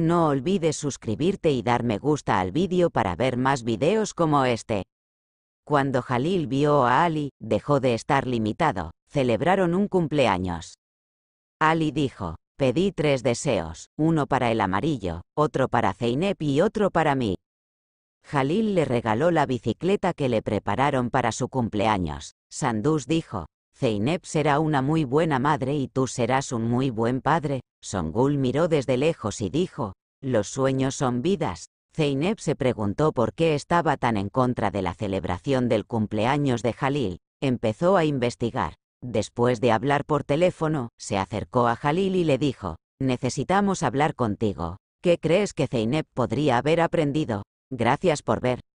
No olvides suscribirte y dar me gusta al vídeo para ver más vídeos como este. Cuando Jalil vio a Ali, dejó de estar limitado, celebraron un cumpleaños. Ali dijo, pedí tres deseos, uno para el amarillo, otro para Zeynep y otro para mí. Jalil le regaló la bicicleta que le prepararon para su cumpleaños. Sandús dijo, Zeynep será una muy buena madre y tú serás un muy buen padre. Songul miró desde lejos y dijo, los sueños son vidas. Zeynep se preguntó por qué estaba tan en contra de la celebración del cumpleaños de Jalil. Empezó a investigar. Después de hablar por teléfono, se acercó a Jalil y le dijo, necesitamos hablar contigo. ¿Qué crees que Zeynep podría haber aprendido? Gracias por ver.